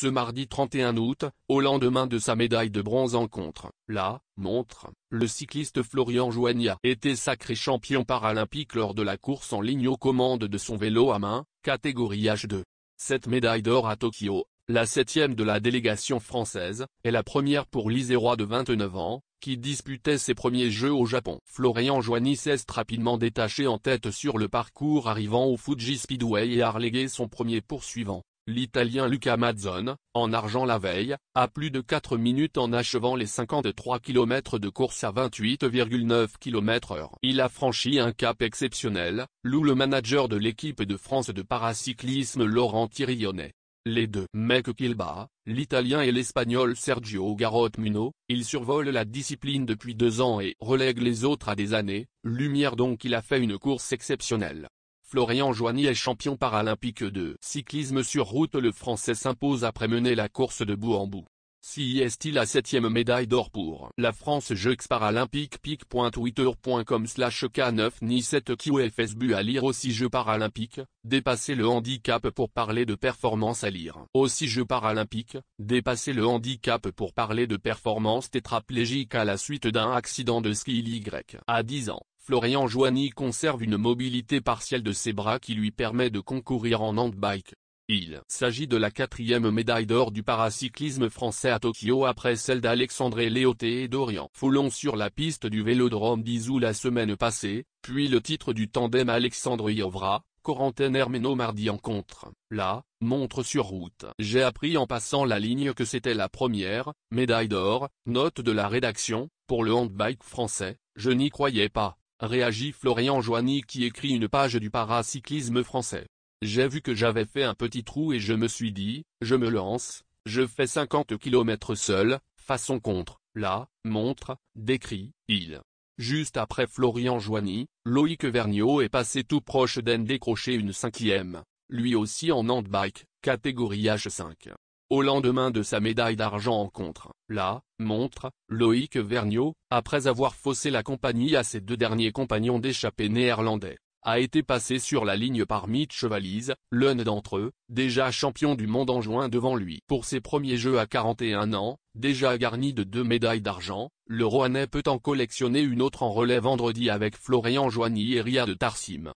Ce mardi 31 août, au lendemain de sa médaille de bronze en contre, la montre, le cycliste Florian Joigna était sacré champion paralympique lors de la course en ligne aux commandes de son vélo à main, catégorie H2. Cette médaille d'or à Tokyo, la septième de la délégation française, est la première pour l'Isérois de 29 ans, qui disputait ses premiers jeux au Japon. Florian Joigny s'est rapidement détaché en tête sur le parcours arrivant au Fuji Speedway et a relégué son premier poursuivant. L'Italien Luca Mazzone, en argent la veille, a plus de 4 minutes en achevant les 53 km de course à 28,9 km h Il a franchi un cap exceptionnel, loue le manager de l'équipe de France de paracyclisme Laurent Thirionnet. Les deux mecs qu'il bat, l'italien et l'espagnol Sergio Garot Muno, ils survolent la discipline depuis deux ans et relègue les autres à des années, lumière donc il a fait une course exceptionnelle. Florian Joigny est champion paralympique de cyclisme sur route le français s'impose après mener la course de bout en bout. Si est-il la septième médaille d'or pour la France Jeux paralympiques pic.twitter.com slash k9 ni 7 qfsbu à lire aussi Jeux paralympiques, dépasser le handicap pour parler de performance à lire. Aussi Jeux paralympiques, dépasser le handicap pour parler de performance tétraplégique à la suite d'un accident de ski Y. À 10 ans. Florian Joigny conserve une mobilité partielle de ses bras qui lui permet de concourir en handbike. Il s'agit de la quatrième médaille d'or du paracyclisme français à Tokyo après celle d'Alexandre Léoté et Dorian Foulon sur la piste du Vélodrome d'Izou la semaine passée, puis le titre du tandem Alexandre Iovra, Corentin Herméno mardi en contre. Là, montre sur route. J'ai appris en passant la ligne que c'était la première, médaille d'or, note de la rédaction, pour le handbike français, je n'y croyais pas réagit Florian Joigny qui écrit une page du paracyclisme français. J'ai vu que j'avais fait un petit trou et je me suis dit, je me lance, je fais 50 km seul, façon contre, là, montre, décrit, il. Juste après Florian Joigny, Loïc Vergniaud est passé tout proche d'en décrocher une cinquième, lui aussi en handbike, catégorie H5. Au lendemain de sa médaille d'argent en contre, la montre, Loïc Vergniaud, après avoir faussé la compagnie à ses deux derniers compagnons d'échappée néerlandais, a été passé sur la ligne par Mitch Chevalise, l'un d'entre eux, déjà champion du monde en juin devant lui. Pour ses premiers jeux à 41 ans, déjà garni de deux médailles d'argent, le Rouennais peut en collectionner une autre en relais vendredi avec Florian Joigny et Ria de Tarsim.